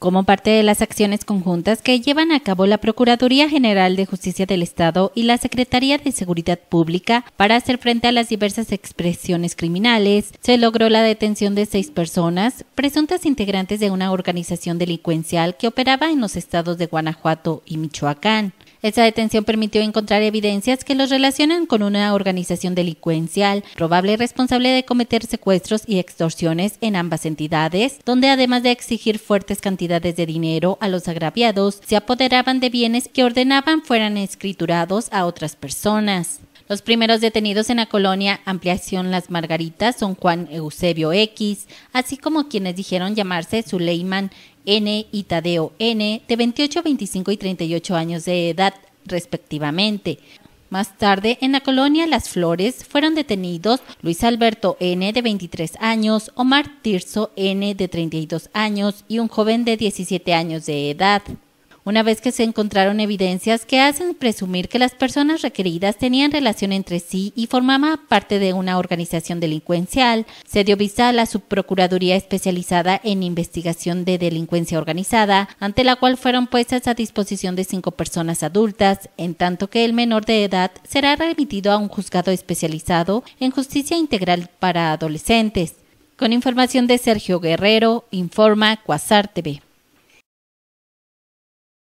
como parte de las acciones conjuntas que llevan a cabo la Procuraduría General de Justicia del Estado y la Secretaría de Seguridad Pública para hacer frente a las diversas expresiones criminales, se logró la detención de seis personas, presuntas integrantes de una organización delincuencial que operaba en los estados de Guanajuato y Michoacán. Esa detención permitió encontrar evidencias que los relacionan con una organización delincuencial, probable responsable de cometer secuestros y extorsiones en ambas entidades, donde además de exigir fuertes cantidades de dinero a los agraviados, se apoderaban de bienes que ordenaban fueran escriturados a otras personas. Los primeros detenidos en la colonia Ampliación Las Margaritas son Juan Eusebio X, así como quienes dijeron llamarse Suleiman N y Tadeo N, de 28, 25 y 38 años de edad, respectivamente. Más tarde, en la colonia Las Flores, fueron detenidos Luis Alberto N. de 23 años, Omar Tirso N. de 32 años y un joven de 17 años de edad una vez que se encontraron evidencias que hacen presumir que las personas requeridas tenían relación entre sí y formaban parte de una organización delincuencial, se dio vista a la Subprocuraduría especializada en investigación de delincuencia organizada, ante la cual fueron puestas a disposición de cinco personas adultas, en tanto que el menor de edad será remitido a un juzgado especializado en justicia integral para adolescentes. Con información de Sergio Guerrero, informa Cuasar TV.